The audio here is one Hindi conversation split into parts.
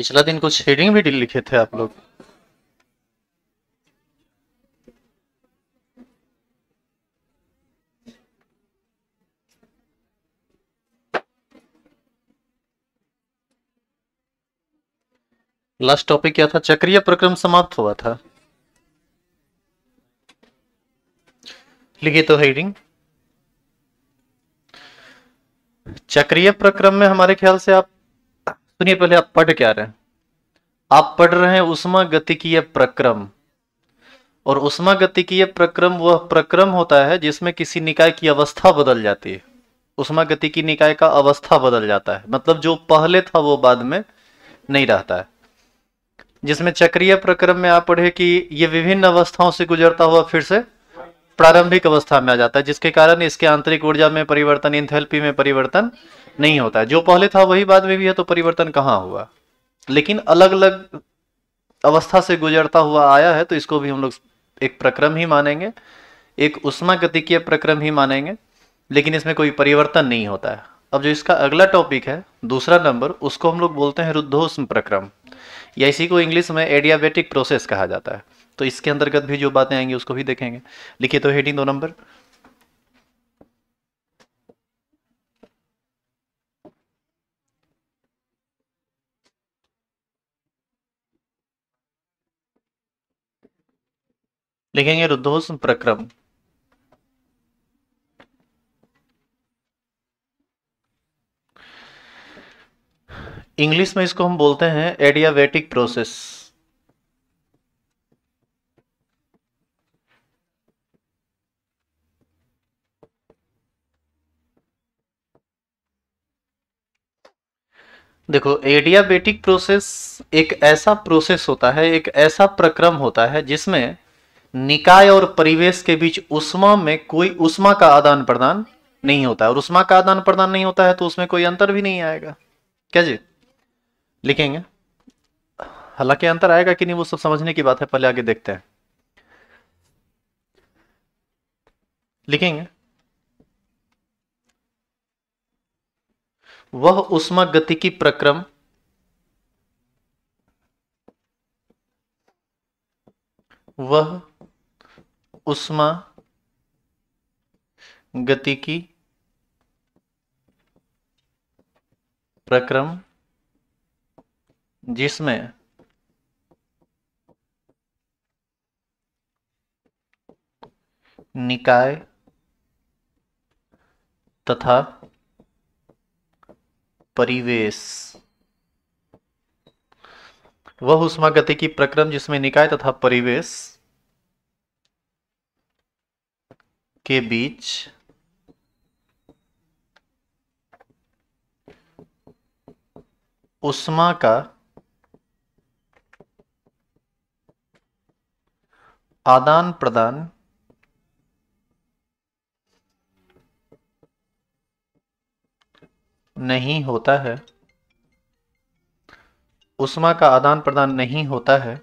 पिछला दिन कुछ हेडिंग भी लिखे थे आप लोग लास्ट टॉपिक क्या था चक्रीय प्रक्रम समाप्त हुआ था लिखे तो हेडिंग चक्रीय प्रक्रम में हमारे ख्याल से आप सुनिए पहले आप पढ़ क्या रहे हैं आप पढ़ रहे हैं उष्मा यह प्रक्रम और उष्मा यह प्रक्रम वह प्रक्रम होता है जिसमें किसी निकाय की अवस्था बदल जाती है उष्मा गति की निकाय का अवस्था बदल जाता है मतलब जो पहले था वो बाद में नहीं रहता है जिसमें चक्रीय प्रक्रम में आप पढ़े कि ये विभिन्न अवस्थाओं से गुजरता हुआ फिर से प्रारंभिक अवस्था में आ जाता है जिसके कारण इसके आंतरिक ऊर्जा में परिवर्तन इंथेल्पी में परिवर्तन नहीं होता जो पहले था वही बाद में भी है तो परिवर्तन कहाँ हुआ लेकिन अलग अलग अवस्था से गुजरता हुआ आया है तो इसको भी हम लोग एक प्रक्रम ही मानेंगे एक उष्मा गतिकीय प्रक्रम ही मानेंगे लेकिन इसमें कोई परिवर्तन नहीं होता है अब जो इसका अगला टॉपिक है दूसरा नंबर उसको हम लोग बोलते हैं रुद्धोष्म प्रक्रम या इसी को इंग्लिश में एडियाबेटिक प्रोसेस कहा जाता है तो इसके अंतर्गत भी जो बातें आएंगी उसको भी देखेंगे लिखिए तो हेडिंग दो नंबर लिखेंगे रुद्रोष्ण प्रक्रम इंग्लिश में इसको हम बोलते हैं एडियावेटिक प्रोसेस देखो एडियाबेटिक प्रोसेस एक ऐसा प्रोसेस होता है एक ऐसा प्रक्रम होता है जिसमें निकाय और परिवेश के बीच उष्मा में कोई उष्मा का आदान प्रदान नहीं होता है और उष्मा का आदान प्रदान नहीं होता है तो उसमें कोई अंतर भी नहीं आएगा क्या जी लिखेंगे हालांकि अंतर आएगा कि नहीं वो सब समझने की बात है पहले आगे देखते हैं लिखेंगे वह उष्मा गति की प्रक्रम वह उष्मा की प्रक्रम जिसमें निकाय तथा परिवेश वह उष्मा गति की प्रक्रम जिसमें निकाय तथा परिवेश के बीच उष्मा का आदान प्रदान नहीं होता है उष्मा का आदान प्रदान नहीं होता है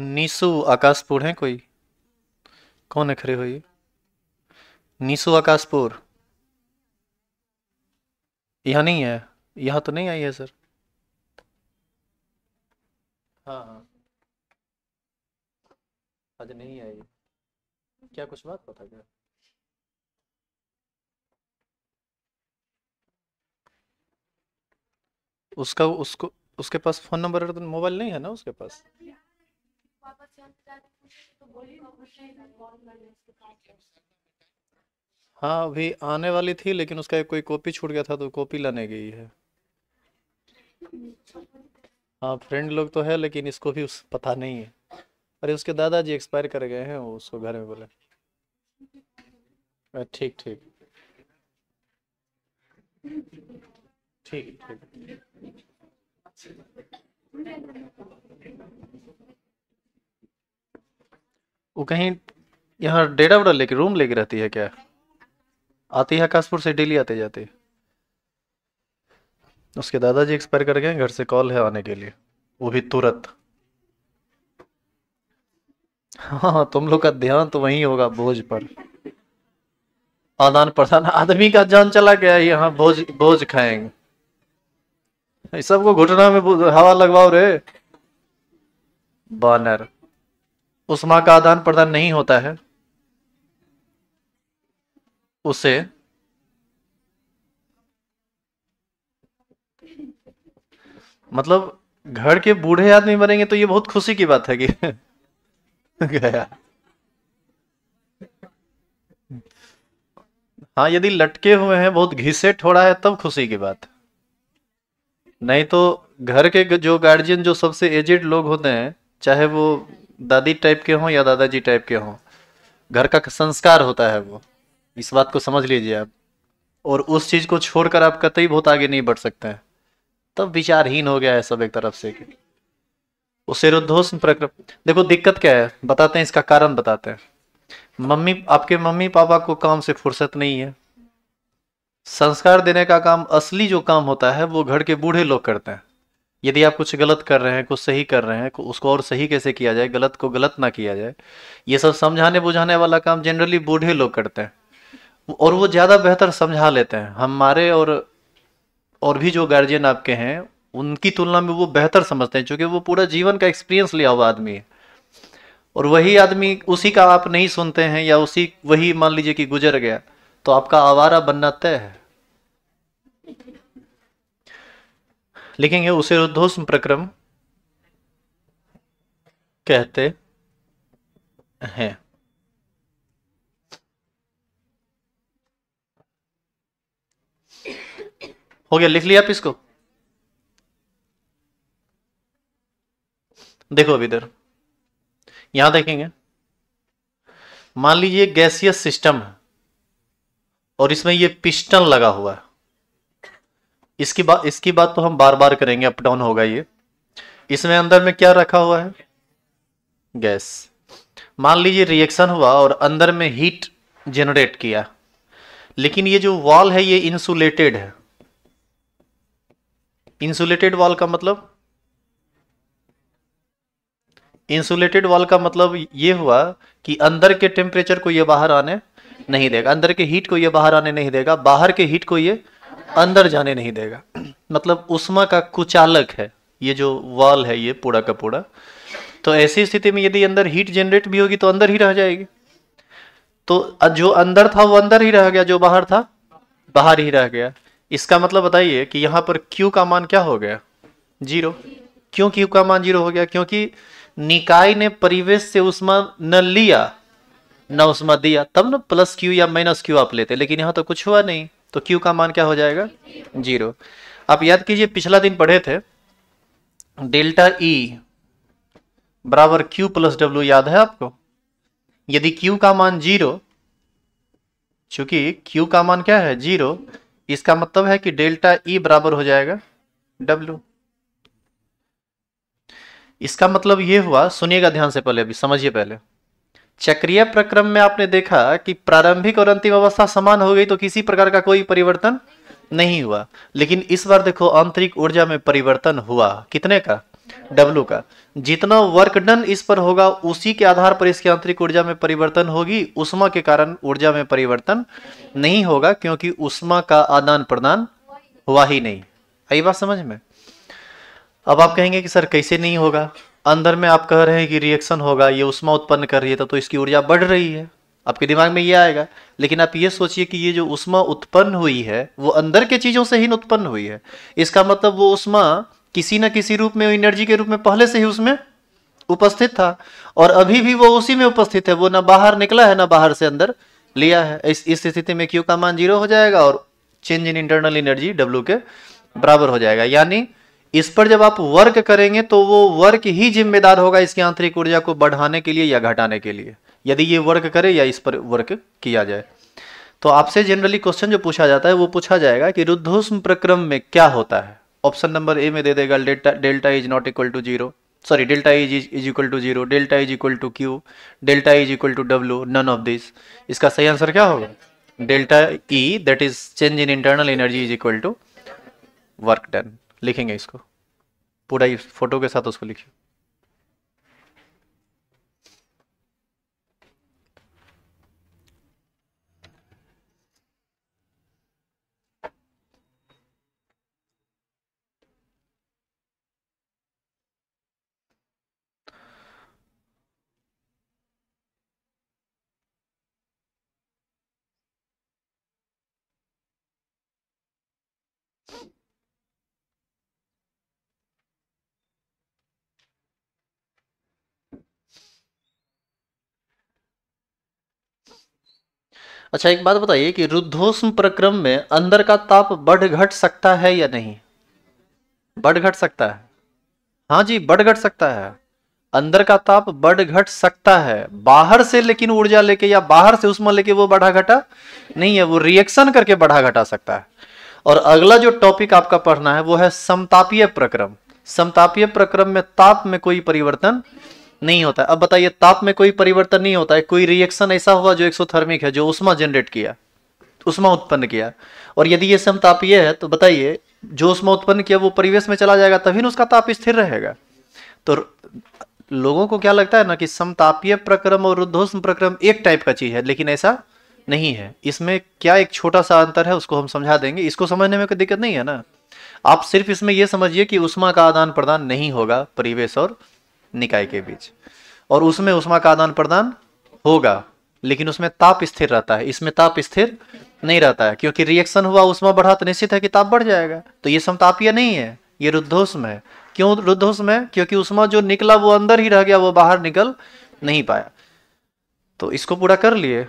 नीसु आकाशपुर है कोई कौन है खड़े हो ये नीसू आकाशपुर यहाँ नहीं है यहाँ तो नहीं आई है सर हाँ हाँ आज नहीं आई क्या कुछ बात पता क्या उसका उसको उसके पास फोन नंबर तो मोबाइल नहीं है ना उसके पास वापस तो हाँ अभी आने वाली थी लेकिन उसका एक कोई कॉपी छूट गया था तो कॉपी लाने गई है हाँ फ्रेंड लोग तो है लेकिन इसको भी उस पता नहीं है अरे उसके दादाजी एक्सपायर कर गए हैं वो उसको घर में बोले ठीक ठीक ठीक ठीक वो कहीं यहाँ डेरा वेरा लेके रूम लेके रहती है क्या आती है आकाशपुर से डेली आते जाते उसके दादाजी एक्सपायर कर गए घर से कॉल है आने के लिए वो भी तुरंत हाँ तुम लोग का ध्यान तो वही होगा भोज पर आदान प्रदान आदमी का जान चला गया यहाँ भोज भोज खाएंगे सबको घुटना में हवा लगवाओ रे बानर उष्मा का आदान प्रदान नहीं होता है उसे मतलब घर के बूढ़े आदमी बनेंगे तो ये बहुत खुशी की बात है कि गया हाँ यदि लटके हुए हैं बहुत घिसे ठोड़ा है तब खुशी की बात नहीं तो घर के जो गार्जियन जो सबसे एजेड लोग होते हैं चाहे वो दादी टाइप के हों या दादाजी टाइप के हों घर का संस्कार होता है वो इस बात को समझ लीजिए आप और उस चीज को छोड़कर आप कतई बहुत आगे नहीं बढ़ सकते हैं तब विचारहीन हो गया है सब एक तरफ से उसे रुद्धोष प्रकृति देखो दिक्कत क्या है बताते हैं इसका कारण बताते हैं मम्मी आपके मम्मी पापा को काम से फुर्सत नहीं है संस्कार देने का काम असली जो काम होता है वो घर के बूढ़े लोग करते हैं यदि आप कुछ गलत कर रहे हैं कुछ सही कर रहे हैं उसको और सही कैसे किया जाए गलत को गलत ना किया जाए ये सब समझाने बुझाने वाला काम जनरली बूढ़े लोग करते हैं और वो ज़्यादा बेहतर समझा लेते हैं हमारे और और भी जो गार्जियन आपके हैं उनकी तुलना में वो बेहतर समझते हैं क्योंकि वो पूरा जीवन का एक्सपीरियंस लिया हुआ आदमी है और वही आदमी उसी का आप नहीं सुनते हैं या उसी वही मान लीजिए कि गुजर गया तो आपका आवारा बनना तय है लिखेंगे उसे रुद्धोष्म प्रक्रम कहते हैं हो गया लिख लिया आप इसको देखो अभी इधर यहां देखेंगे मान लीजिए गैसियस सिस्टम है और इसमें ये पिस्टन लगा हुआ है इसकी बात इसकी बात तो हम बार बार करेंगे अप डाउन होगा ये इसमें अंदर में क्या रखा हुआ है गैस मान लीजिए रिएक्शन हुआ और अंदर में हीट जनरेट किया लेकिन ये जो वॉल है ये इंसुलेटेड है इंसुलेटेड वॉल का मतलब इंसुलेटेड वॉल का मतलब ये हुआ कि अंदर के टेम्परेचर को ये बाहर आने नहीं देगा अंदर के हीट को ये बाहर आने नहीं देगा बाहर के हीट को ये अंदर जाने नहीं देगा मतलब उष्मा का कुचालक है ये जो वॉल है ये पूरा का पूरा तो ऐसी स्थिति में यदि अंदर हीट जनरेट भी होगी तो अंदर ही रह जाएगी तो जो अंदर था वो अंदर ही रह गया जो बाहर था बाहर ही रह गया इसका मतलब बताइए कि यहां पर Q का मान क्या हो गया जीरो क्यों Q का मान जीरो हो गया क्योंकि निकाय ने परिवेश से उष्मा न लिया न उष्मा दिया तब ना प्लस Q या माइनस Q आप लेते लेकिन यहां तो कुछ हुआ नहीं तो क्यू का मान क्या हो जाएगा जीरो आप याद कीजिए पिछला दिन पढ़े थे डेल्टा ई e बराबर क्यू प्लस डब्ल्यू याद है आपको यदि क्यू का मान जीरो चूंकि क्यू का मान क्या है जीरो इसका मतलब है कि डेल्टा ई e बराबर हो जाएगा डब्ल्यू इसका मतलब ये हुआ सुनिएगा ध्यान से पहले अभी समझिए पहले चक्रिय प्रक्रम में आपने देखा कि प्रारंभिक और अंतिम अवस्था समान हो गई तो किसी प्रकार का कोई परिवर्तन नहीं हुआ लेकिन इस बार देखो आंतरिक ऊर्जा में परिवर्तन हुआ कितने का डब्लू का जितना वर्क डन इस पर होगा उसी के आधार पर इसके आंतरिक ऊर्जा में परिवर्तन होगी उष्मा के कारण ऊर्जा में परिवर्तन नहीं होगा क्योंकि उष्मा का आदान प्रदान हुआ ही नहीं आई बात समझ में अब आप कहेंगे कि सर कैसे नहीं होगा अंदर में आप कह रहे हैं कि रिएक्शन होगा ये उष्मा उत्पन्न कर रही है तो इसकी ऊर्जा बढ़ रही है आपके दिमाग में ये आएगा लेकिन आप ये सोचिए कि ये जो उष्मा उत्पन्न हुई है वो अंदर के चीज़ों से ही उत्पन्न हुई है इसका मतलब वो उष्मा किसी न किसी रूप में एनर्जी के रूप में पहले से ही उसमें उपस्थित था और अभी भी वो उसी में उपस्थित है वो ना बाहर निकला है ना बाहर से अंदर लिया है इस इस स्थिति में क्यू का मान जीरो हो जाएगा और change in internal energy W के बराबर हो जाएगा यानी इस पर जब आप वर्क करेंगे तो वो वर्क ही जिम्मेदार होगा इसकी आंतरिक ऊर्जा को बढ़ाने के लिए या घटाने के लिए यदि ये वर्क करे या इस पर वर्क किया जाए तो आपसे जनरली क्वेश्चन जो पूछा जाता है वो पूछा जाएगा कि रुद्धोष्म प्रक्रम में क्या होता है ऑप्शन नंबर ए में दे देगा delta delta is not equal to zero sorry delta is is equal to zero delta is equal to Q delta is equal to W none of this इसका सही आंसर क्या होगा delta E that is change in internal energy is equal to work done लिखेंगे इसको पूरा फोटो के साथ उसको लिखिए अच्छा एक बात बताइए कि रुद्धोष्म प्रक्रम में अंदर का ताप बढ़ घट सकता है या नहीं बढ़ घट सकता है हाँ जी बढ़ घट सकता है अंदर का ताप बढ़ घट सकता है बाहर से लेकिन ऊर्जा लेके या बाहर से उसमें लेके वो बढ़ा घटा नहीं है वो रिएक्शन करके बढ़ा घटा सकता है और अगला जो टॉपिक आपका पढ़ना है वो है समतापीय प्रक्रम समतापीय प्रक्रम में ताप में कोई परिवर्तन नहीं होता अब बताइए ताप में कोई परिवर्तन नहीं होता है कोई रिएक्शन ऐसा हुआ जो एक्सोथर्मिक है जो उष्मा जनरेट किया उष्मा उत्पन्न किया और यदि ये समतापीय है तो बताइए जो उष्मा उत्पन्न किया वो परिवेश में चला जाएगा तभी ना उसका ताप स्थिर रहेगा तो लोगों को क्या लगता है ना कि समतापीय प्रक्रम और रुद्धोष्म प्रक्रम एक टाइप का चीज है लेकिन ऐसा नहीं है इसमें क्या एक छोटा सा अंतर है उसको हम समझा देंगे इसको समझने में कोई दिक्कत नहीं है ना आप सिर्फ इसमें यह समझिए कि उष्मा का आदान प्रदान नहीं होगा परिवेश और निकाय के बीच और उसमें उष्मा का आदान प्रदान होगा लेकिन उसमें ताप स्थिर रहता है इसमें ताप स्थिर नहीं रहता है क्योंकि रिएक्शन हुआ उष्मा बढ़ा तो निश्चित है कि ताप बढ़ जाएगा तो ये समतापीय नहीं है ये रुद्धोष्म है क्यों रुद्धोष्म है क्योंकि उष्मा जो निकला वो अंदर ही रह गया वो बाहर निकल नहीं पाया तो इसको पूरा कर लिए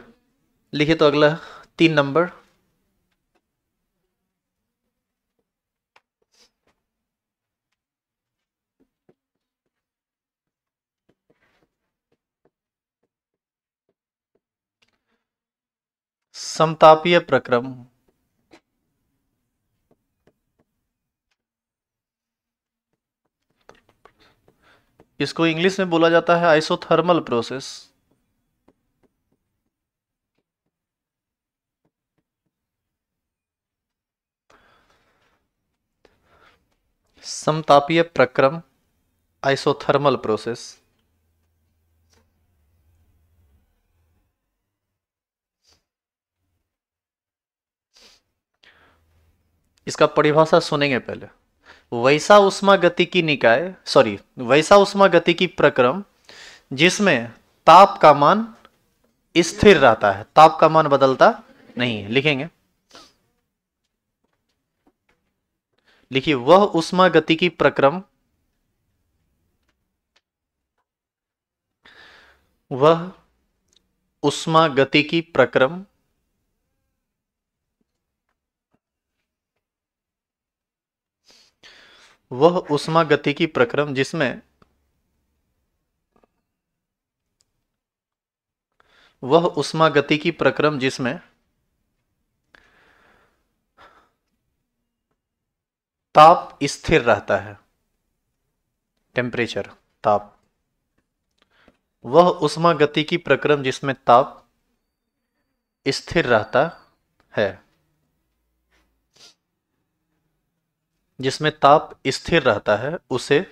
लिखे तो अगला तीन नंबर समतापीय प्रक्रम इसको इंग्लिश में बोला जाता है आइसोथर्मल प्रोसेस समतापीय प्रक्रम आइसोथर्मल प्रोसेस इसका परिभाषा सुनेंगे पहले वैसा उष्मा गति की निकाय सॉरी वैसा उष्मा गति की प्रक्रम जिसमें ताप का मान स्थिर रहता है ताप का मान बदलता नहीं है लिखेंगे लिखिए वह उष्मा गति की प्रक्रम वह उष्मा गति की प्रक्रम वह उष्मा गति की प्रक्रम जिसमें वह उष्मा गति की प्रक्रम जिसमें ताप स्थिर रहता है टेम्परेचर ताप वह उष्मा गति की प्रक्रम जिसमें ताप स्थिर रहता है जिसमें ताप स्थिर रहता है उसे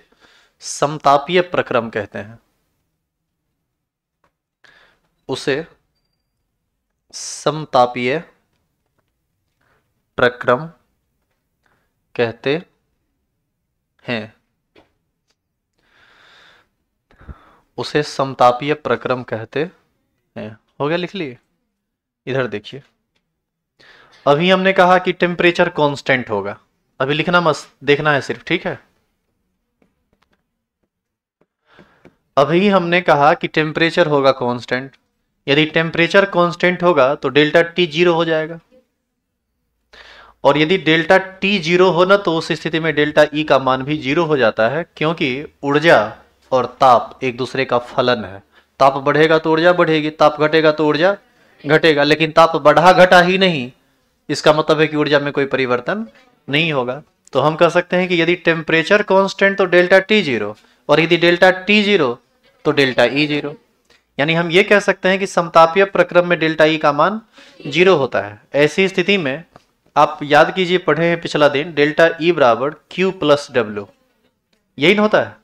समतापीय प्रक्रम कहते हैं उसे समतापीय प्रक्रम कहते हैं उसे समतापीय प्रक्रम कहते हैं हो गया लिख लिए इधर देखिए अभी हमने कहा कि टेम्परेचर कांस्टेंट होगा अभी लिखना मस्त देखना है सिर्फ ठीक है अभी हमने कहा कि टेम्परेचर होगा कांस्टेंट यदि टेम्परेचर कांस्टेंट होगा तो डेल्टा टी जीरो हो जाएगा और यदि डेल्टा टी जीरो हो ना तो उस स्थिति में डेल्टा ई e का मान भी जीरो हो जाता है क्योंकि ऊर्जा और ताप एक दूसरे का फलन है ताप बढ़ेगा तो ऊर्जा बढ़ेगी ताप घटेगा तो ऊर्जा घटेगा लेकिन ताप बढ़ा घटा ही नहीं इसका मतलब है कि ऊर्जा में कोई परिवर्तन नहीं होगा तो हम कह सकते हैं कि यदि टेम्परेचर कांस्टेंट तो डेल्टा टी जीरो और यदि डेल्टा टी जीरो तो डेल्टा ई जीरो यानी हम ये कह सकते हैं कि समतापीय प्रक्रम में डेल्टा ई e का मान जीरो होता है ऐसी स्थिति में आप याद कीजिए पढ़े हैं पिछला दिन डेल्टा ई e बराबर क्यू प्लस डब्ल्यू यही ना होता है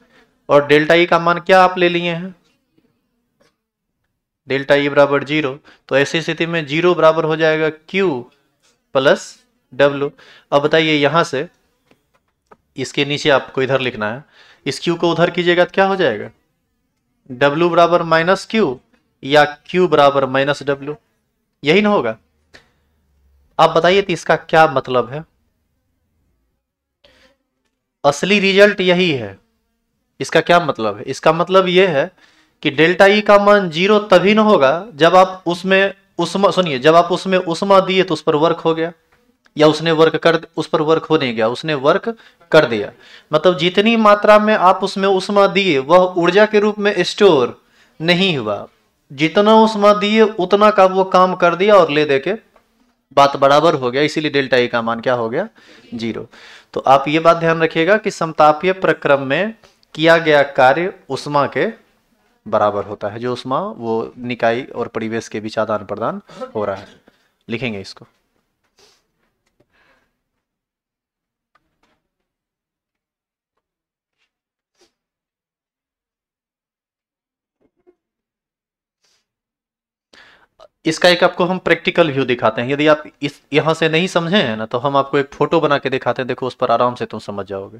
और डेल्टा ई e का मान क्या आप ले लिए हैं डेल्टा ई बराबर जीरो तो ऐसी स्थिति में जीरो बराबर हो जाएगा क्यू प्लस डब्ल्यू अब बताइए यहाँ से इसके नीचे आपको इधर लिखना है इस क्यू को उधर कीजिएगा तो क्या हो जाएगा डब्ल्यू बराबर माइनस क्यू या क्यू बराबर माइनस डब्ल्यू यही ना होगा आप बताइए तो इसका क्या मतलब है असली रिजल्ट यही है इसका क्या मतलब है इसका मतलब यह है कि डेल्टा ई e का मान जीरो तभी ना होगा जब आप उसमें उष्मा सुनिए जब आप उसमें उष्मा दिए तो उस पर वर्क हो गया या उसने वर्क कर उस पर वर्क हो नहीं गया उसने वर्क कर दिया मतलब जितनी मात्रा में आप उसमें उष्मा दिए वह ऊर्जा के रूप में स्टोर नहीं हुआ जितना उष्मा दिए उतना का वो काम कर दिया और ले दे के बात बराबर हो गया इसीलिए डेल्टा ई e का मान क्या हो गया जीरो तो आप ये बात ध्यान रखिएगा कि समतापीय प्रक्रम में किया गया कार्य उष्मा के बराबर होता है जो उष्मा वो निकाय और परिवेश के बीच आदान प्रदान हो रहा है लिखेंगे इसको इसका एक आपको हम प्रैक्टिकल व्यू दिखाते हैं यदि आप इस यहाँ से नहीं समझे हैं ना तो हम आपको एक फोटो बना के दिखाते हैं देखो उस पर आराम से तुम समझ जाओगे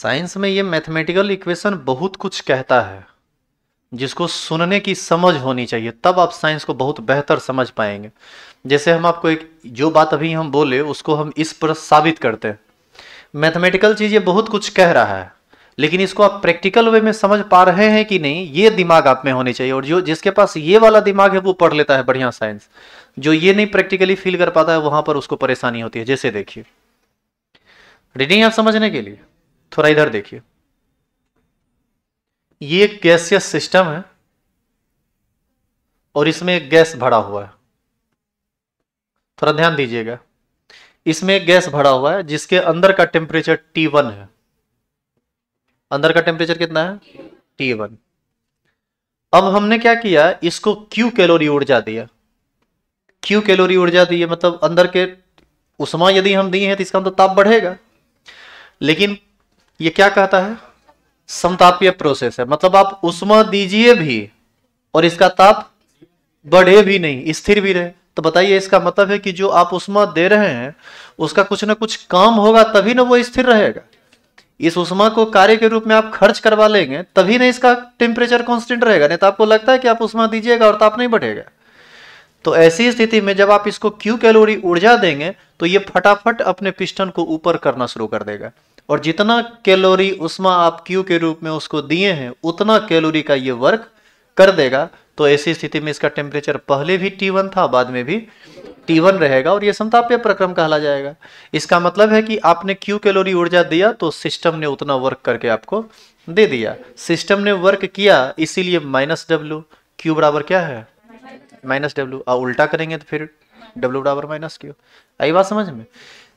साइंस में ये मैथमेटिकल इक्वेशन बहुत कुछ कहता है जिसको सुनने की समझ होनी चाहिए तब आप साइंस को बहुत बेहतर समझ पाएंगे जैसे हम आपको एक जो बात अभी हम बोले उसको हम इस पर साबित करते हैं मैथमेटिकल चीज़ ये बहुत कुछ कह रहा है लेकिन इसको आप प्रैक्टिकल वे में समझ पा रहे हैं कि नहीं ये दिमाग आप में होने चाहिए और जो जिसके पास ये वाला दिमाग है वो पढ़ लेता है बढ़िया साइंस जो ये नहीं प्रैक्टिकली फील कर पाता है वहां पर उसको परेशानी होती है जैसे देखिए रीडिंग आप समझने के लिए थोड़ा इधर देखिए ये एक गैसियस सिस्टम है और इसमें एक गैस भरा हुआ है थोड़ा ध्यान दीजिएगा इसमें एक गैस भरा हुआ है जिसके अंदर का टेम्परेचर T1 है अंदर का टेम्परेचर कितना है T1 अब हमने क्या किया इसको Q कैलोरी ऊर्जा दिया Q कैलोरी ऊर्जा दी है मतलब अंदर के उष्मा यदि हम दिए हैं तो इसका मतलब ताप बढ़ेगा लेकिन ये क्या कहता है समतापीय प्रोसेस है मतलब आप उष्मा दीजिए भी और इसका ताप बढ़े भी नहीं स्थिर भी रहे तो बताइए इसका मतलब है कि जो आप उष्मा दे रहे हैं उसका कुछ ना कुछ काम होगा तभी ना वो स्थिर रहेगा इस उष्मा को कार्य के रूप में आप खर्च करवा लेंगे तभी ना इसका टेम्परेचर कॉन्स्टेंट रहेगा नहीं तो आपको लगता है कि आप उष्मा दीजिएगा और ताप नहीं बढ़ेगा तो ऐसी स्थिति में जब आप इसको क्यू कैलोरी ऊर्जा देंगे तो ये फटाफट अपने पिस्टन को ऊपर करना शुरू कर देगा और जितना कैलोरी उष्मा आप क्यू के रूप में उसको दिए हैं उतना कैलोरी का ये वर्क कर देगा तो ऐसी स्थिति में इसका टेम्परेचर पहले भी T1 था बाद में भी T1 रहेगा और यह संताप्य प्रक्रम कहला जाएगा इसका मतलब है कि आपने क्यू कैलोरी ऊर्जा दिया तो सिस्टम ने उतना वर्क करके आपको दे दिया सिस्टम ने वर्क किया इसीलिए माइनस डब्ल्यू क्यू बराबर क्या है माइनस डब्ल्यू और उल्टा करेंगे तो फिर डब्ल्यू बराबर माइनस क्यू आई बात समझ में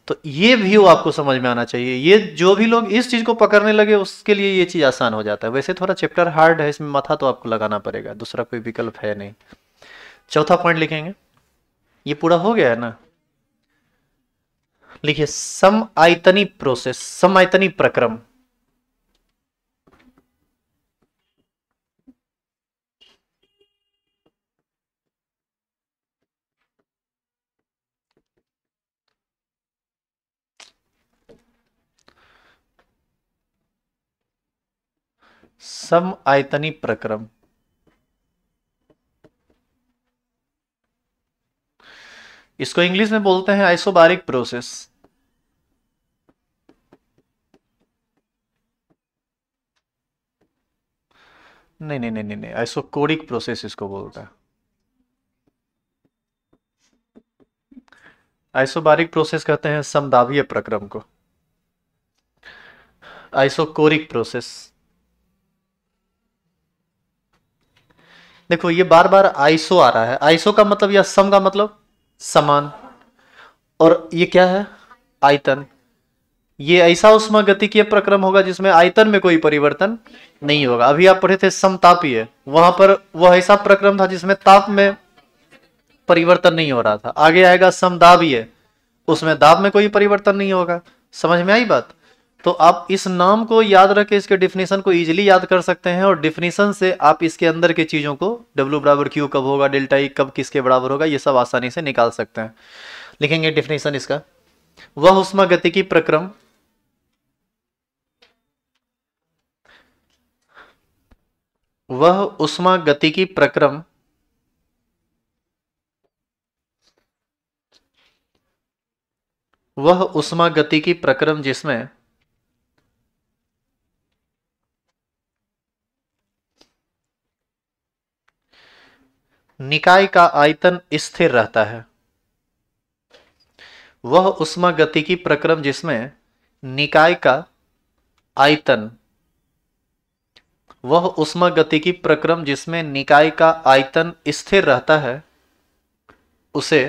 तो ये व्यू आपको समझ में आना चाहिए ये जो भी लोग इस चीज़ को पकड़ने लगे उसके लिए ये चीज़ आसान हो जाता है वैसे थोड़ा चैप्टर हार्ड है इसमें माथा तो आपको लगाना पड़ेगा दूसरा कोई विकल्प है नहीं चौथा पॉइंट लिखेंगे ये पूरा हो गया है ना लिखिए सम आयतनी प्रोसेस सम आयतनी प्रक्रम सम आयतनी प्रक्रम इसको इंग्लिश में बोलते हैं आइसोबारिक प्रोसेस नहीं नहीं नहीं नहीं नहीं कोडिक प्रोसेस इसको बोलता है आइसोबारिक प्रोसेस कहते हैं समदावीय प्रक्रम को आइसोकोरिक प्रोसेस देखो ये बार बार आइसो आ रहा है आइसो का मतलब या सम का मतलब समान और ये क्या है आयतन ये ऐसा उसमें गति की प्रक्रम होगा जिसमें आयतन में कोई परिवर्तन नहीं होगा अभी आप पढ़े थे समतापीय वहां पर वह ऐसा प्रक्रम था जिसमें ताप में परिवर्तन नहीं हो रहा था आगे आएगा समदाबीय उसमें दाब में कोई परिवर्तन नहीं होगा समझ में आई बात तो आप इस नाम को याद रख के इसके डिफिनेशन को इजीली याद कर सकते हैं और डिफिनेशन से आप इसके अंदर की चीज़ों को डब्ल्यू बराबर क्यू कब होगा डेल्टा ई e कब किसके बराबर होगा ये सब आसानी से निकाल सकते हैं लिखेंगे डिफिनेशन इसका वह उष्मा गति की प्रक्रम वह उष्मा गति की प्रक्रम वह उष्मा गति की प्रक्रम जिसमें निकाय का आयतन स्थिर रहता है वह उष्मा गति की प्रक्रम जिसमें निकाय का आयतन वह उष्मा गति की प्रक्रम जिसमें निकाय का आयतन स्थिर रहता है उसे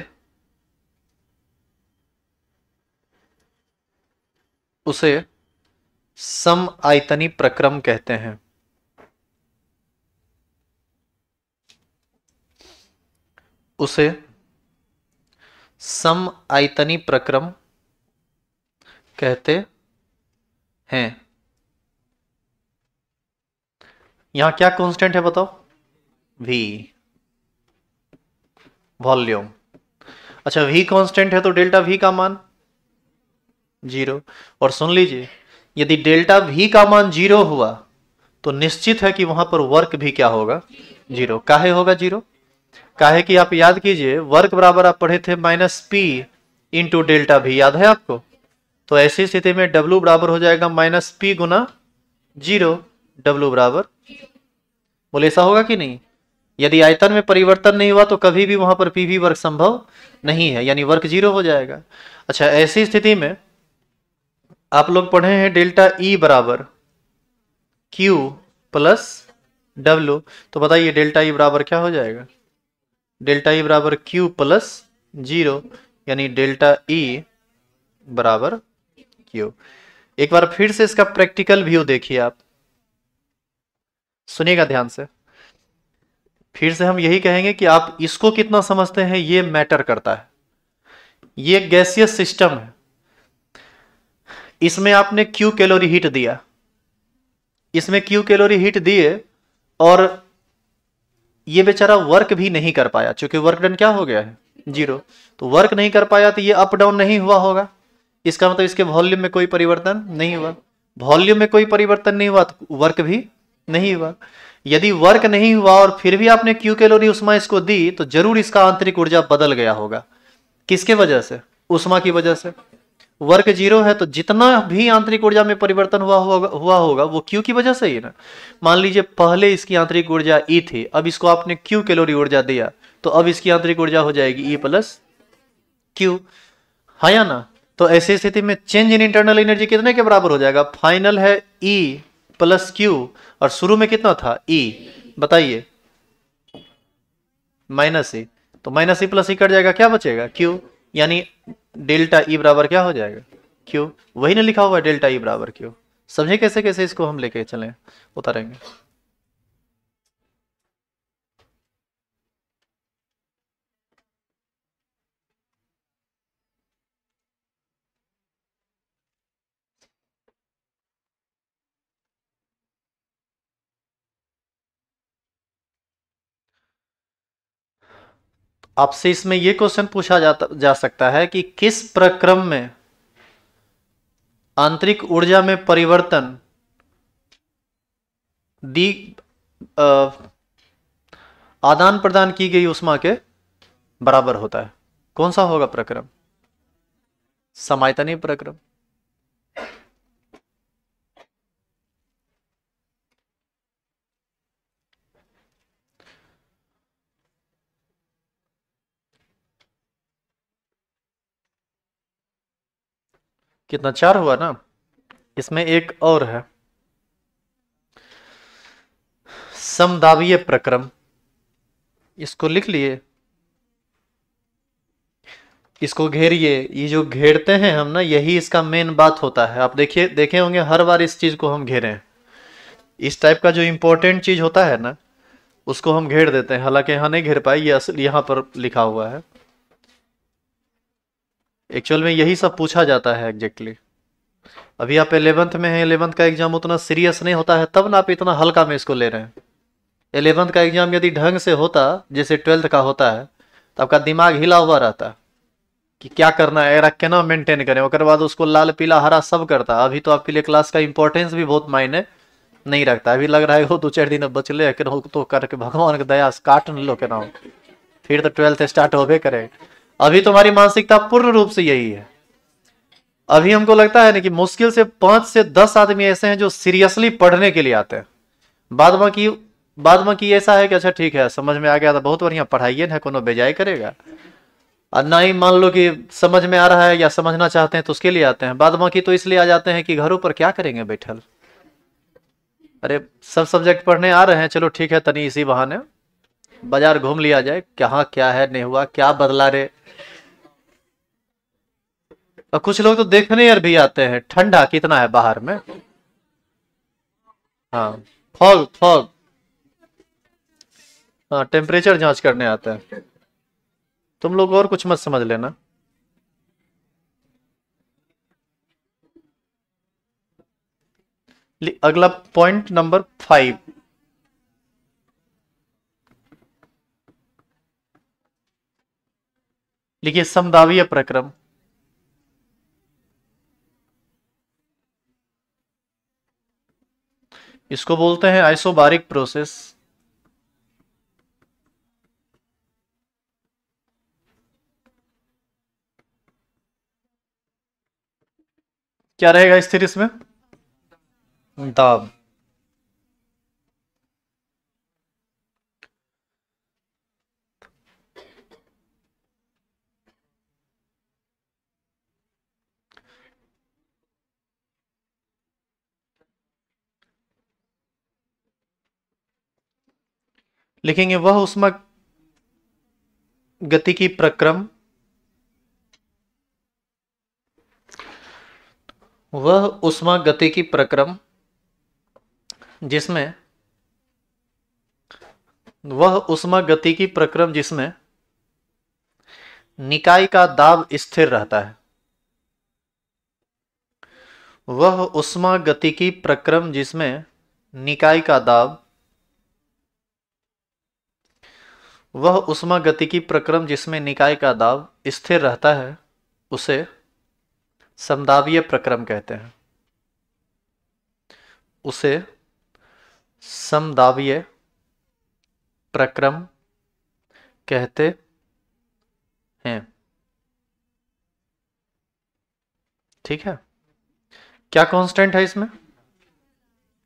उसे सम आयतनी प्रक्रम कहते हैं उसे सम आयतनी प्रक्रम कहते हैं यहां क्या कांस्टेंट है बताओ वी वॉल्यूम अच्छा वी कांस्टेंट है तो डेल्टा वी का मान जीरो और सुन लीजिए यदि डेल्टा वी का मान जीरो हुआ तो निश्चित है कि वहां पर वर्क भी क्या होगा जीरो काहे होगा जीरो काहे कि आप याद कीजिए वर्क बराबर आप पढ़े थे माइनस पी इंटू डेल्टा भी याद है आपको तो ऐसी स्थिति में डब्ल्यू बराबर हो जाएगा माइनस पी गुना जीरो डब्ल्यू बराबर बोले ऐसा होगा कि नहीं यदि आयतन में परिवर्तन नहीं हुआ तो कभी भी वहां पर पी भी वर्क संभव नहीं है यानी वर्क जीरो हो जाएगा अच्छा ऐसी स्थिति में आप लोग पढ़े हैं डेल्टा ई e बराबर क्यू प्लस डब्ल्यू तो बताइए डेल्टा ई e बराबर क्या हो जाएगा डेल्टा ई e बराबर क्यू प्लस जीरो यानी डेल्टा ई e बराबर क्यू एक बार फिर से इसका प्रैक्टिकल व्यू देखिए आप सुनिएगा ध्यान से फिर से हम यही कहेंगे कि आप इसको कितना समझते हैं ये मैटर करता है ये गैसियस सिस्टम है इसमें आपने क्यू कैलोरी हीट दिया इसमें क्यू कैलोरी हीट दिए और ये बेचारा वर्क भी नहीं कर पाया क्योंकि वर्क डन क्या हो गया है जीरो तो वर्क नहीं कर पाया तो ये अप डाउन नहीं हुआ होगा इसका मतलब इसके वॉल्यूम में कोई परिवर्तन नहीं हुआ वॉल्यूम में कोई परिवर्तन नहीं हुआ तो वर्क भी नहीं हुआ यदि वर्क नहीं हुआ और फिर भी आपने क्यू कैलोरी उष्मा इसको दी तो जरूर इसका आंतरिक ऊर्जा बदल गया होगा किसके वजह से उष्मा की वजह से वर्क जीरो है तो जितना भी आंतरिक ऊर्जा में परिवर्तन हुआ होगा हुआ होगा वो क्यू की वजह से ही ना मान लीजिए पहले इसकी आंतरिक ऊर्जा ई e थी अब इसको आपने क्यू कैलोरी ऊर्जा दिया तो अब इसकी आंतरिक ऊर्जा हो जाएगी ई प्लस क्यू है या ना तो ऐसी स्थिति में चेंज इन इंटरनल एनर्जी कितने के बराबर हो जाएगा फाइनल है ई प्लस क्यू और शुरू में कितना था ई e। बताइए माइनस ई e। तो minus E plus E cut जाएगा क्या बचेगा क्यू यानी डेल्टा ई e बराबर क्या हो जाएगा क्यू वही ना लिखा हुआ है डेल्टा ई e बराबर क्यू समझे कैसे कैसे इसको हम लेके चलें उतारेंगे आपसे इसमें यह क्वेश्चन पूछा जाता जा सकता है कि किस प्रक्रम में आंतरिक ऊर्जा में परिवर्तन दी आदान प्रदान की गई उष्मा के बराबर होता है कौन सा होगा प्रक्रम समायतनीय प्रक्रम कितना चार हुआ ना इसमें एक और है समदावीय प्रक्रम इसको लिख लिए इसको घेरिए ये जो घेरते हैं हम ना यही इसका मेन बात होता है आप देखिए देखे होंगे हर बार इस चीज को हम घेरे इस टाइप का जो इंपॉर्टेंट चीज होता है ना उसको हम घेर देते हैं हालांकि यहां नहीं घेर पाए ये यह असल यहां पर लिखा हुआ है एक्चुअल में यही सब पूछा जाता है एग्जैक्टली अभी आप एलेवंथ में हैं एलेवंथ का एग्जाम उतना सीरियस नहीं होता है तब ना आप इतना हल्का में इसको ले रहे हैं एलेवंथ का एग्जाम यदि ढंग से होता जैसे ट्वेल्थ का होता है तो आपका दिमाग हिला हुआ रहता है कि क्या करना है एरा केना मेंटेन करें और बाद उसको लाल पीला हरा सब करता अभी तो आपके लिए क्लास का इंपॉर्टेंस भी बहुत मायने नहीं रखता अभी लग रहा है वो दो चार दिन बच ले तो करके भगवान के दया से लो के ना फिर तो ट्वेल्थ स्टार्ट होबे करें अभी तुम्हारी मानसिकता पूर्ण रूप से यही है अभी हमको लगता है ना कि मुश्किल से पांच से दस आदमी ऐसे हैं जो सीरियसली पढ़ने के लिए आते हैं बाद बाकी बाद बाकी ऐसा है कि अच्छा ठीक है समझ में आ गया तो बहुत बढ़िया पढ़ाइए ना कोनो बेजाई करेगा और ना ही मान लो कि समझ में आ रहा है या समझना चाहते हैं तो उसके लिए आते हैं बाद बाकी तो इसलिए आ जाते हैं कि घरों पर क्या करेंगे बैठल अरे सब सब्जेक्ट पढ़ने आ रहे हैं चलो ठीक है तनी इसी बहाने बाजार घूम लिया जाए कहाँ क्या है नहीं हुआ क्या बदला रे और कुछ लोग तो देखने यार भी आते हैं ठंडा कितना है बाहर में हाँ फॉग फॉग हाँ टेम्परेचर जांच करने आते हैं तुम लोग और कुछ मत समझ लेना अगला पॉइंट नंबर फाइव लिखिए समदावीय प्रक्रम इसको बोलते हैं आइसोबारिक प्रोसेस क्या रहेगा स्थिर इसमें दाब लिखेंगे वह उष्मा गति की प्रक्रम वह उष्मा गति की प्रक्रम जिसमें वह उष्मा गति की प्रक्रम जिसमें निकाय का दाब स्थिर रहता है वह उष्मा गति की प्रक्रम जिसमें निकाय का दाब वह उष्मा गति की प्रक्रम जिसमें निकाय का दाब स्थिर रहता है उसे समदावीय प्रक्रम कहते हैं उसे समदावीय प्रक्रम कहते हैं ठीक है क्या कांस्टेंट है इसमें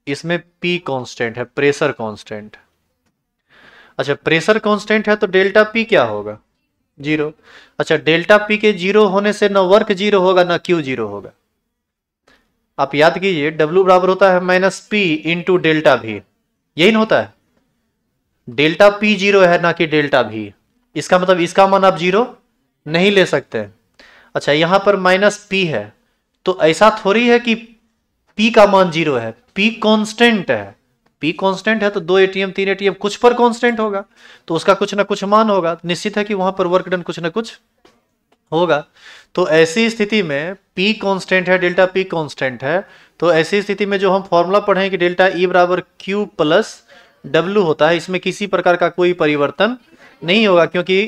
इसमें पी कांस्टेंट है प्रेशर कांस्टेंट अच्छा प्रेशर कांस्टेंट है तो डेल्टा पी क्या होगा जीरो अच्छा डेल्टा पी के जीरो होने से ना वर्क जीरो होगा ना क्यू जीरो होगा आप याद कीजिए डब्ल्यू बराबर होता है माइनस पी इंटू डेल्टा भी यही ना होता है डेल्टा पी जीरो है ना कि डेल्टा भी इसका मतलब इसका मान आप जीरो नहीं ले सकते अच्छा यहां पर माइनस पी है तो ऐसा थोड़ी है कि पी का मान जीरो है पी कांस्टेंट है पी कांस्टेंट है तो दो एटीएम तीन एटीएम कुछ पर कांस्टेंट होगा तो उसका कुछ ना कुछ मान होगा निश्चित है कि वहां पर वर्क डन कुछ ना कुछ होगा तो ऐसी स्थिति में पी कांस्टेंट है डेल्टा पी कांस्टेंट है तो ऐसी स्थिति में जो हम फॉर्मूला पढ़े कि डेल्टा ई e बराबर क्यू प्लस डब्ल्यू होता है इसमें किसी प्रकार का कोई परिवर्तन नहीं होगा क्योंकि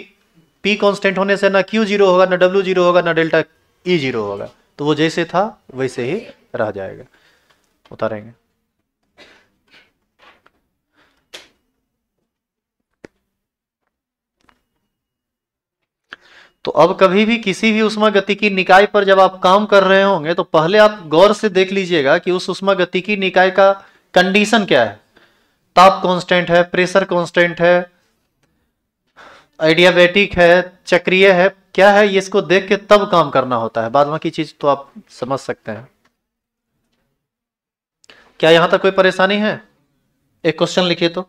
पी कांस्टेंट होने से ना क्यू जीरो होगा ना डब्ल्यू जीरो होगा ना डेल्टा ई जीरो होगा तो वो जैसे था वैसे ही रह जाएगा उतारेंगे तो अब कभी भी किसी भी उष्मा गति की निकाय पर जब आप काम कर रहे होंगे तो पहले आप गौर से देख लीजिएगा कि उस उष्मा गति की निकाय का कंडीशन क्या है ताप कांस्टेंट है प्रेशर कांस्टेंट है आइडियाबेटिक है चक्रीय है क्या है ये इसको देख के तब काम करना होता है बाद की चीज तो आप समझ सकते हैं क्या यहां तक कोई परेशानी है एक क्वेश्चन लिखिए तो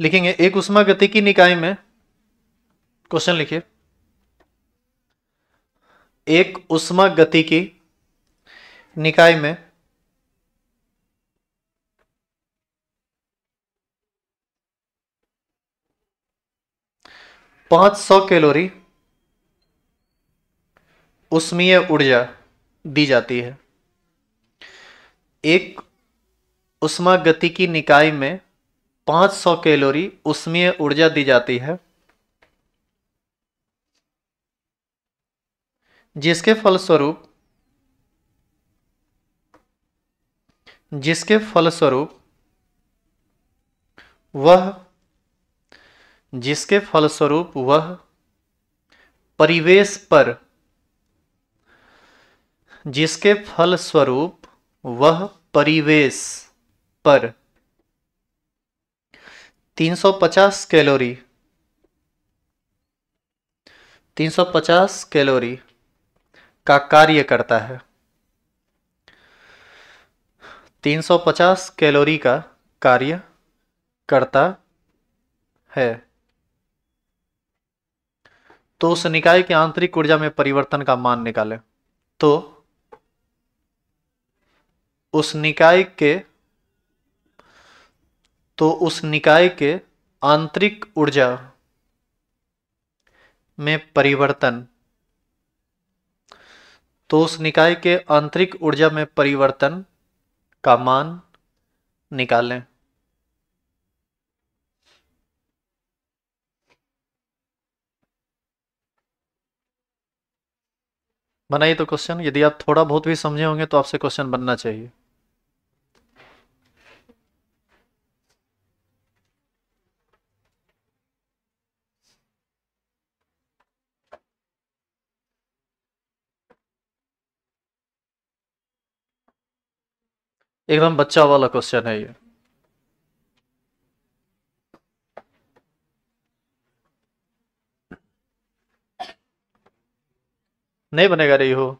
लिखेंगे एक उष्मा गति की निकाय में क्वेश्चन लिखिए एक उष्मा गति की निकाय में पांच सौ कैलोरी उष्मीय ऊर्जा दी जाती है एक उष्मा गति की निकाय में 500 कैलोरी उष्मीय ऊर्जा दी जाती है जिसके फलस्वरूप जिसके फलस्वरूप वह जिसके फलस्वरूप वह परिवेश पर जिसके फलस्वरूप वह परिवेश पर 350 कैलोरी 350 कैलोरी का कार्य करता है 350 कैलोरी का कार्य करता है तो उस निकाय के आंतरिक ऊर्जा में परिवर्तन का मान निकालें तो उस निकाय के तो उस निकाय के आंतरिक ऊर्जा में परिवर्तन तो उस निकाय के आंतरिक ऊर्जा में परिवर्तन का मान निकालें बनाइए तो क्वेश्चन यदि आप थोड़ा बहुत भी समझे होंगे तो आपसे क्वेश्चन बनना चाहिए एकदम बच्चा वाला क्वेश्चन है ये नहीं बनेगा रही हो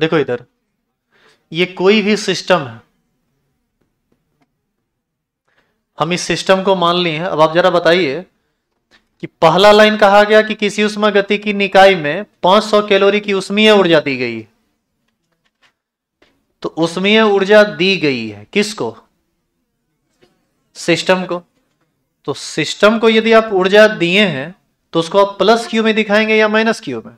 देखो इधर ये कोई भी सिस्टम है हम इस सिस्टम को मान लिए अब आप जरा बताइए कि पहला लाइन कहा गया कि किसी उष्मा गति की निकाय में 500 कैलोरी की उष्मीय ऊर्जा दी गई है तो उष्मीय ऊर्जा दी गई है किसको सिस्टम को तो सिस्टम को यदि आप ऊर्जा दिए हैं तो उसको आप प्लस क्यू में दिखाएंगे या माइनस क्यू में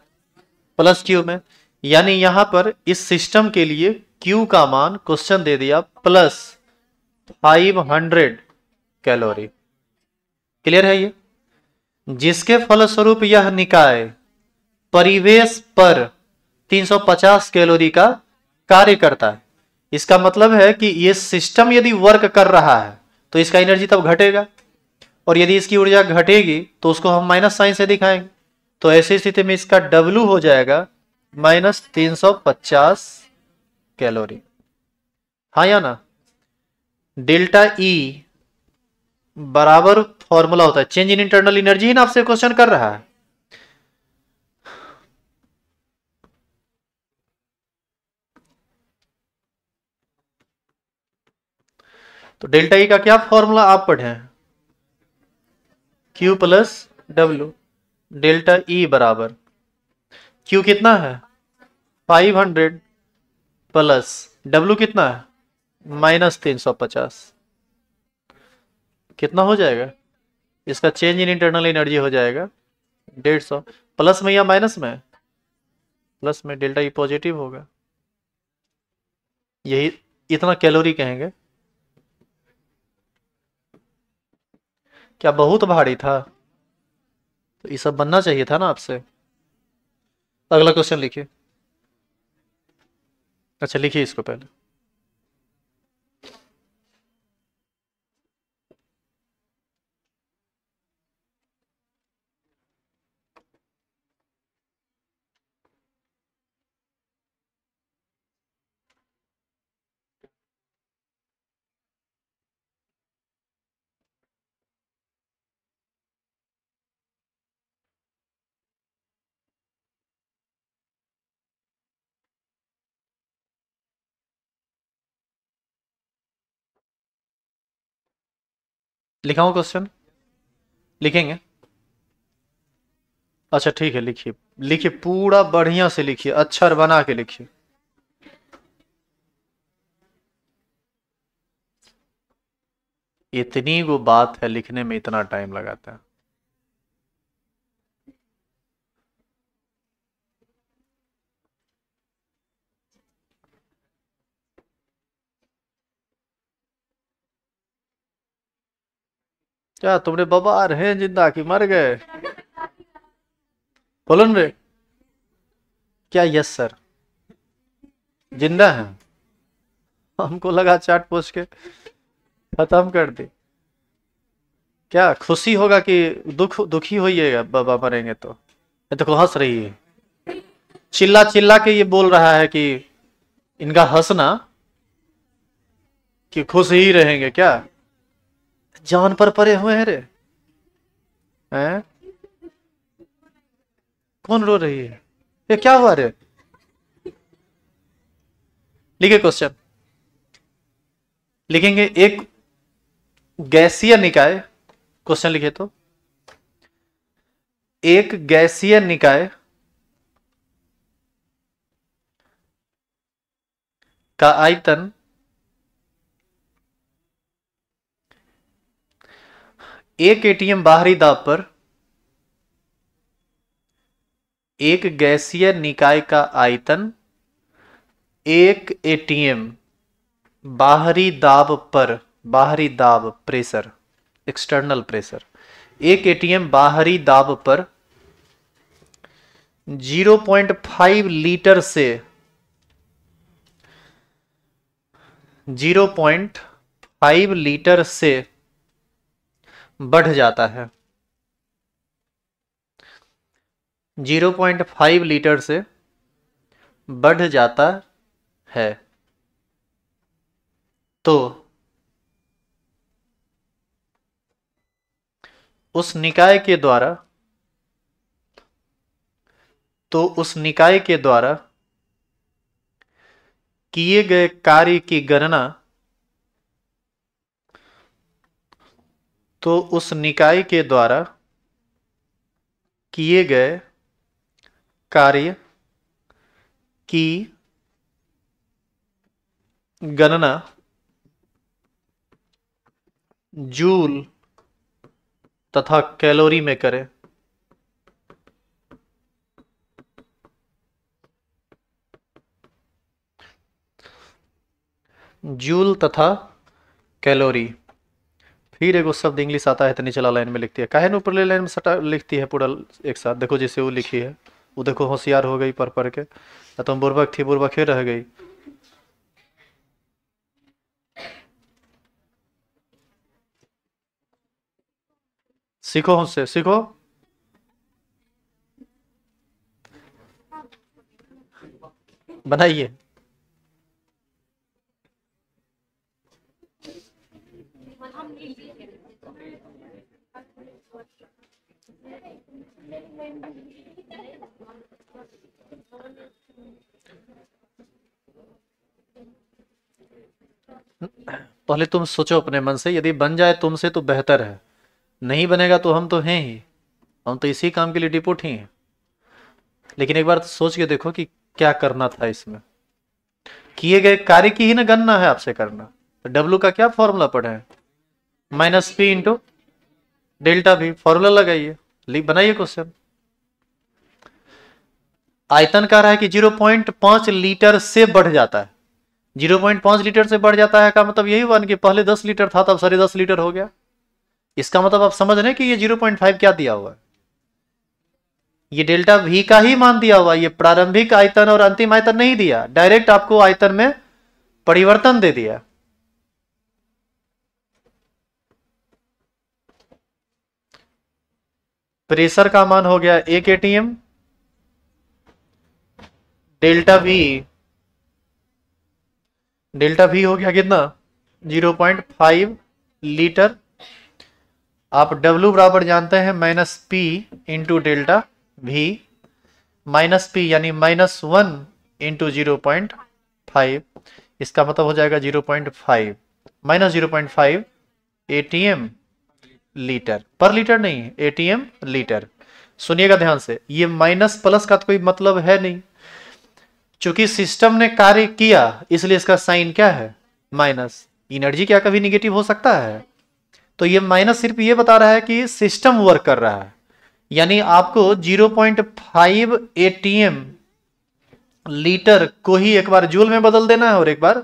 प्लस क्यू में यानी यहां पर इस सिस्टम के लिए क्यू का मान क्वेश्चन दे दिया plus five hundred calorie clear है ये जिसके फलस्वरूप यह निकाय परिवेश पर 350 कैलोरी का कार्य करता है इसका मतलब है कि यह सिस्टम यदि वर्क कर रहा है तो इसका एनर्जी तब घटेगा और यदि इसकी ऊर्जा घटेगी तो उसको हम माइनस साइन से दिखाएंगे तो ऐसी स्थिति में इसका डब्लू हो जाएगा माइनस तीन सौ पचास कैलोरी हाँ या ना डेल्टा ई e बराबर फॉर्मूला होता है चेंज इन इंटरनल एनर्जी ही ना आपसे क्वेश्चन कर रहा है तो डेल्टा ई e का क्या फॉर्मूला आप पढ़े Q plus W delta E e बराबर क्यू कितना है फाइव हंड्रेड प्लस डब्ल्यू कितना है माइनस तीन सौ पचास कितना हो जाएगा इसका चेंज इन इंटरनल एनर्जी हो जाएगा डेढ़ सौ प्लस में या माइनस में प्लस में डेल्टा ई e पॉजिटिव होगा यही इतना कैलोरी कहेंगे क्या बहुत भारी था तो ये सब बनना चाहिए था ना आपसे अगला क्वेश्चन लिखिए अच्छा लिखिए इसको पहले लिखा हूँ क्वेश्चन लिखेंगे अच्छा ठीक है लिखिए लिखिए पूरा बढ़िया से लिखिए अक्षर बना के लिखिए इतनी वो बात है लिखने में इतना टाइम लगाता है क्या तुमने बाबा रहे जिंदा कि मर गए बोलो रे क्या यस सर जिंदा है हमको लगा चाट पोछ के खत्म कर दी क्या खुशी होगा कि दुख दुखी होइएगा बाबा मरेंगे तो ये तो हंस रही है चिल्ला चिल्ला के ये बोल रहा है कि इनका हंसना कि खुश ही रहेंगे क्या जान पर परे हुए हैं रे हैं कौन रो रही है ये क्या हुआ रे लिखे क्वेश्चन लिखेंगे एक गैसीय निकाय क्वेश्चन लिखे तो एक गैसीय निकाय का आयतन एक एटीएम बाहरी दाब पर एक गैसीय निकाय का आयतन एक एटीएम बाहरी दाब पर बाहरी दाब प्रेशर एक्सटर्नल प्रेशर एक एटीएम बाहरी दाब पर 0.5 लीटर से 0.5 लीटर से बढ़ जाता है 0.5 लीटर से बढ़ जाता है तो उस निकाय के द्वारा तो उस निकाय के द्वारा किए गए कार्य की गणना तो उस निकाय के द्वारा किए गए कार्य की गणना जूल तथा कैलोरी में करें जूल तथा कैलोरी फिर एगो शब्द इंग्लिश आता है तो निचला लाइन में लिखती है काहे ले लाइन में सटा लिखती है पूरा एक साथ देखो जैसे वो लिखी है वो देखो होशियार हो गई पढ़ पढ़ के या तुम तो बुरबक थी बुरबक ही रह गई सीखो हमसे सीखो बनाइए पहले तुम सोचो अपने मन से यदि बन जाए तुमसे तो बेहतर है नहीं बनेगा तो हम तो हैं ही हम तो इसी काम के लिए डिपोट ही हैं लेकिन एक बार सोच के देखो कि क्या करना था इसमें किए गए कार्य की ही ना गणना है आपसे करना तो डब्ल्यू का क्या फॉर्मूला पढ़े माइनस पी इंटू डेल्टा भी फॉर्मूला लगाइए बनाइए क्वेश्चन आयतन कह रहा है कि 0.5 लीटर से बढ़ जाता है 0.5 लीटर से बढ़ जाता है का मतलब यही हुआ कि पहले 10 लीटर था तब साढ़े दस लीटर हो गया इसका मतलब आप समझ रहे कि ये 0.5 क्या दिया हुआ है ये डेल्टा वी का ही मान दिया हुआ ये प्रारंभिक आयतन और अंतिम आयतन नहीं दिया डायरेक्ट आपको आयतन में परिवर्तन दे दिया प्रेशर का मान हो गया एक ATM delta V delta V हो गया कितना 0.5 लीटर आप डब्ल्यू बराबर जानते हैं minus P into delta V minus P यानी minus one into zero point five इसका मतलब हो जाएगा zero point five minus zero point five A T M litre पर लीटर नहीं है एटीएम लीटर सुनिएगा ध्यान से ये माइनस प्लस का तो कोई मतलब है नहीं चूंकि सिस्टम ने कार्य किया इसलिए इसका साइन क्या है माइनस एनर्जी क्या कभी निगेटिव हो सकता है तो ये माइनस सिर्फ ये बता रहा है कि सिस्टम वर्क कर रहा है यानी आपको 0.5 एटीएम लीटर को ही एक बार जूल में बदल देना है और एक बार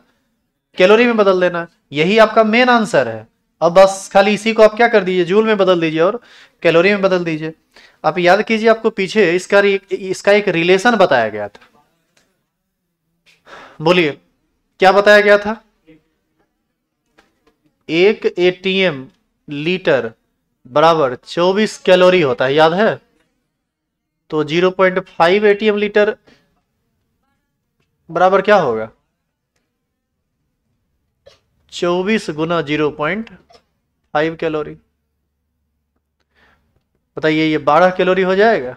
कैलोरी में बदल देना यही आपका मेन आंसर है अब बस खाली इसी को आप क्या कर दीजिए जूल में बदल दीजिए और कैलोरी में बदल दीजिए आप याद कीजिए आपको पीछे इसका इसका एक रिलेशन बताया गया था बोलिए क्या बताया गया था एक एटीएम लीटर बराबर 24 कैलोरी होता है याद है तो 0.5 एटीएम लीटर बराबर क्या होगा चौबीस गुना जीरो पॉइंट फाइव कैलोरी बताइए ये बारह कैलोरी हो जाएगा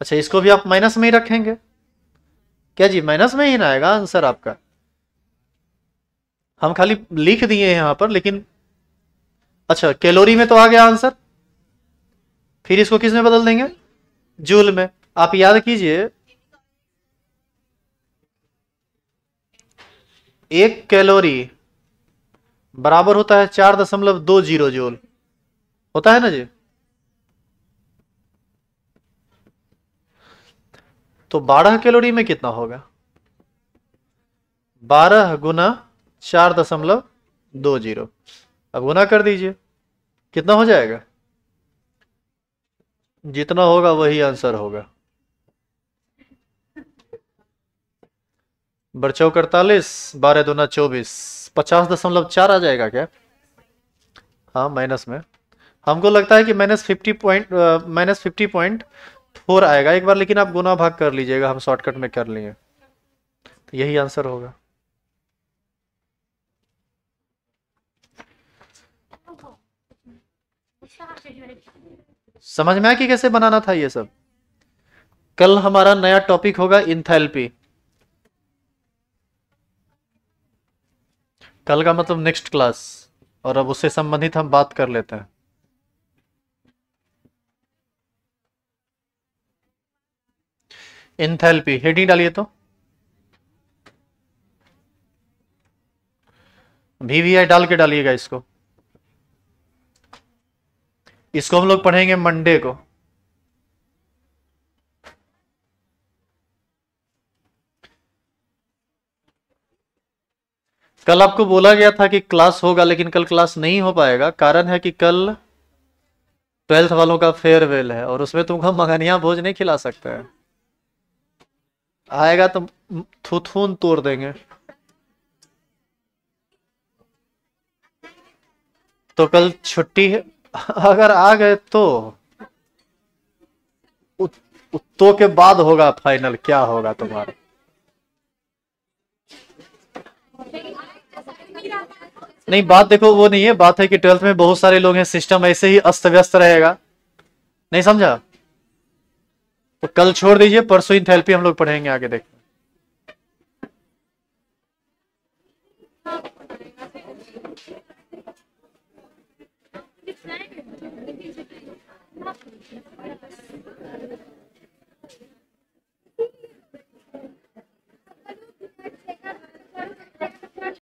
अच्छा इसको भी आप माइनस में ही रखेंगे क्या जी माइनस में ही ना आएगा आंसर आपका हम खाली लिख दिए हैं यहां पर लेकिन अच्छा कैलोरी में तो आ गया आंसर फिर इसको किस में बदल देंगे जूल में आप याद कीजिए एक कैलोरी बराबर होता है चार दशमलव दो जीरो जोल होता है ना जी तो बारह कैलोरी में कितना होगा बारह गुना चार दशमलव दो जीरो अब गुना कर दीजिए कितना हो जाएगा जितना होगा वही आंसर होगा बरचौक अड़तालीस बारह दूना चौबीस पचास दशमलव चार आ जाएगा क्या हाँ माइनस में हमको लगता है कि minus fifty point minus fifty point four आएगा एक बार लेकिन आप गुना भाग कर लीजिएगा हम शॉर्टकट में कर लिए तो यही आंसर होगा समझ में आया कि कैसे बनाना था ये सब कल हमारा नया टॉपिक होगा इंथैल्पी कल का मतलब नेक्स्ट क्लास और अब उससे संबंधित हम बात कर लेते हैं इंथेल्पी हेडिंग डालिए तो वीवीआई डाल के डालिएगा इसको इसको हम लोग पढ़ेंगे मंडे को कल आपको बोला गया था कि क्लास होगा लेकिन कल क्लास नहीं हो पाएगा कारण है कि कल ट्वेल्थ वालों का फेयरवेल है और उसमें तुमको मगनिया भोज नहीं खिला सकते हैं आएगा तो थुथून तोड़ देंगे तो कल छुट्टी अगर आ गए तो उत, तो के बाद होगा फाइनल क्या होगा तुम्हारा नहीं बात देखो वो नहीं है बात है कि ट्वेल्थ में बहुत सारे लोग हैं सिस्टम ऐसे ही अस्त व्यस्त रहेगा नहीं समझा तो कल छोड़ दीजिए परसों इन थेरेपी हम लोग पढ़ेंगे आगे देख